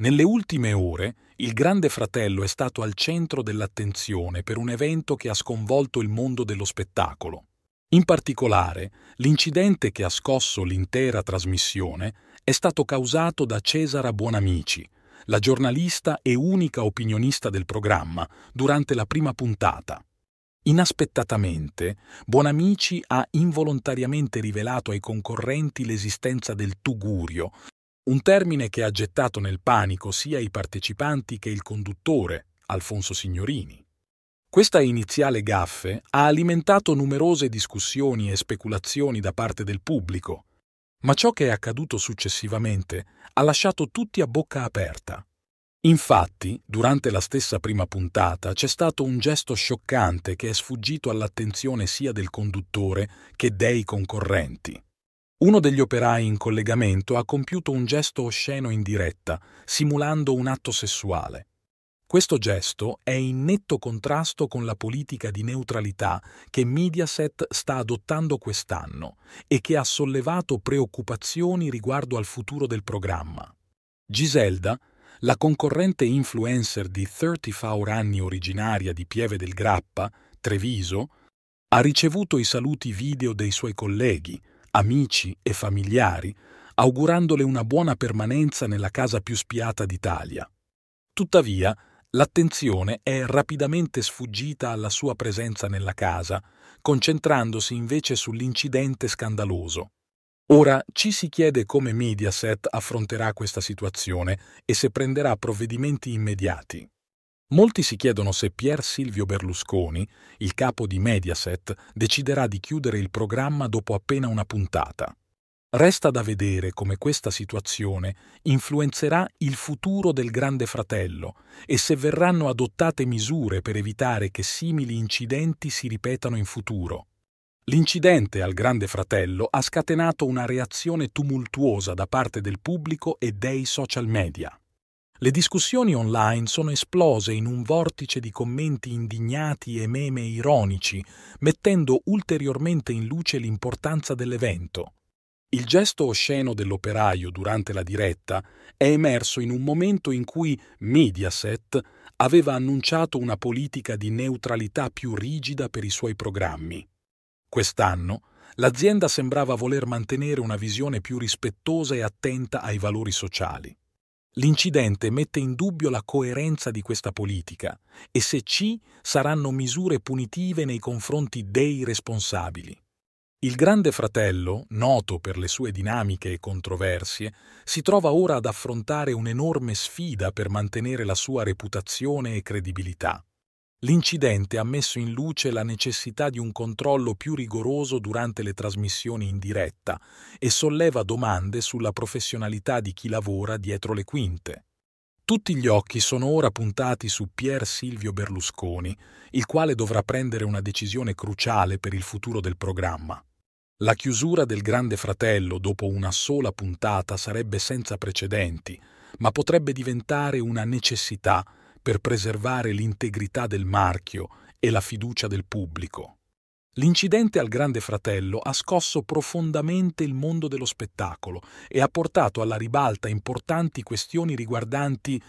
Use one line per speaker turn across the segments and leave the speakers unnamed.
Nelle ultime ore il Grande Fratello è stato al centro dell'attenzione per un evento che ha sconvolto il mondo dello spettacolo. In particolare, l'incidente che ha scosso l'intera trasmissione è stato causato da Cesara Buonamici, la giornalista e unica opinionista del programma, durante la prima puntata. Inaspettatamente, Buonamici ha involontariamente rivelato ai concorrenti l'esistenza del tugurio, un termine che ha gettato nel panico sia i partecipanti che il conduttore, Alfonso Signorini. Questa iniziale gaffe ha alimentato numerose discussioni e speculazioni da parte del pubblico, ma ciò che è accaduto successivamente ha lasciato tutti a bocca aperta. Infatti, durante la stessa prima puntata c'è stato un gesto scioccante che è sfuggito all'attenzione sia del conduttore che dei concorrenti. Uno degli operai in collegamento ha compiuto un gesto osceno in diretta, simulando un atto sessuale. Questo gesto è in netto contrasto con la politica di neutralità che Mediaset sta adottando quest'anno e che ha sollevato preoccupazioni riguardo al futuro del programma. Giselda, la concorrente influencer di 34 anni originaria di Pieve del Grappa, Treviso, ha ricevuto i saluti video dei suoi colleghi, amici e familiari, augurandole una buona permanenza nella casa più spiata d'Italia. Tuttavia, l'attenzione è rapidamente sfuggita alla sua presenza nella casa, concentrandosi invece sull'incidente scandaloso. Ora ci si chiede come Mediaset affronterà questa situazione e se prenderà provvedimenti immediati. Molti si chiedono se Pier Silvio Berlusconi, il capo di Mediaset, deciderà di chiudere il programma dopo appena una puntata. Resta da vedere come questa situazione influenzerà il futuro del Grande Fratello e se verranno adottate misure per evitare che simili incidenti si ripetano in futuro. L'incidente al Grande Fratello ha scatenato una reazione tumultuosa da parte del pubblico e dei social media. Le discussioni online sono esplose in un vortice di commenti indignati e meme ironici, mettendo ulteriormente in luce l'importanza dell'evento. Il gesto osceno dell'operaio durante la diretta è emerso in un momento in cui Mediaset aveva annunciato una politica di neutralità più rigida per i suoi programmi. Quest'anno l'azienda sembrava voler mantenere una visione più rispettosa e attenta ai valori sociali. L'incidente mette in dubbio la coerenza di questa politica e se ci saranno misure punitive nei confronti dei responsabili. Il Grande Fratello, noto per le sue dinamiche e controversie, si trova ora ad affrontare un'enorme sfida per mantenere la sua reputazione e credibilità. L'incidente ha messo in luce la necessità di un controllo più rigoroso durante le trasmissioni in diretta e solleva domande sulla professionalità di chi lavora dietro le quinte. Tutti gli occhi sono ora puntati su Pier Silvio Berlusconi, il quale dovrà prendere una decisione cruciale per il futuro del programma. La chiusura del Grande Fratello dopo una sola puntata sarebbe senza precedenti, ma potrebbe diventare una necessità per preservare l'integrità del marchio e la fiducia del pubblico. L'incidente al Grande Fratello ha scosso profondamente il mondo dello spettacolo e ha portato alla ribalta importanti questioni riguardanti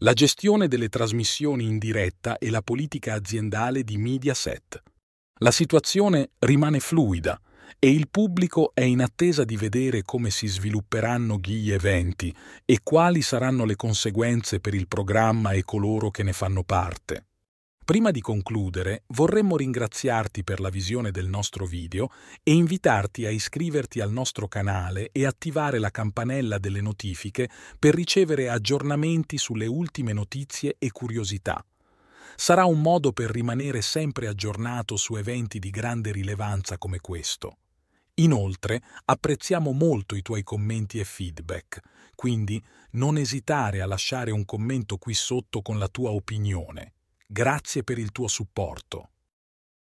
la gestione delle trasmissioni in diretta e la politica aziendale di Mediaset. La situazione rimane fluida e il pubblico è in attesa di vedere come si svilupperanno gli eventi e quali saranno le conseguenze per il programma e coloro che ne fanno parte. Prima di concludere, vorremmo ringraziarti per la visione del nostro video e invitarti a iscriverti al nostro canale e attivare la campanella delle notifiche per ricevere aggiornamenti sulle ultime notizie e curiosità sarà un modo per rimanere sempre aggiornato su eventi di grande rilevanza come questo. Inoltre, apprezziamo molto i tuoi commenti e feedback, quindi non esitare a lasciare un commento qui sotto con la tua opinione. Grazie per il tuo supporto.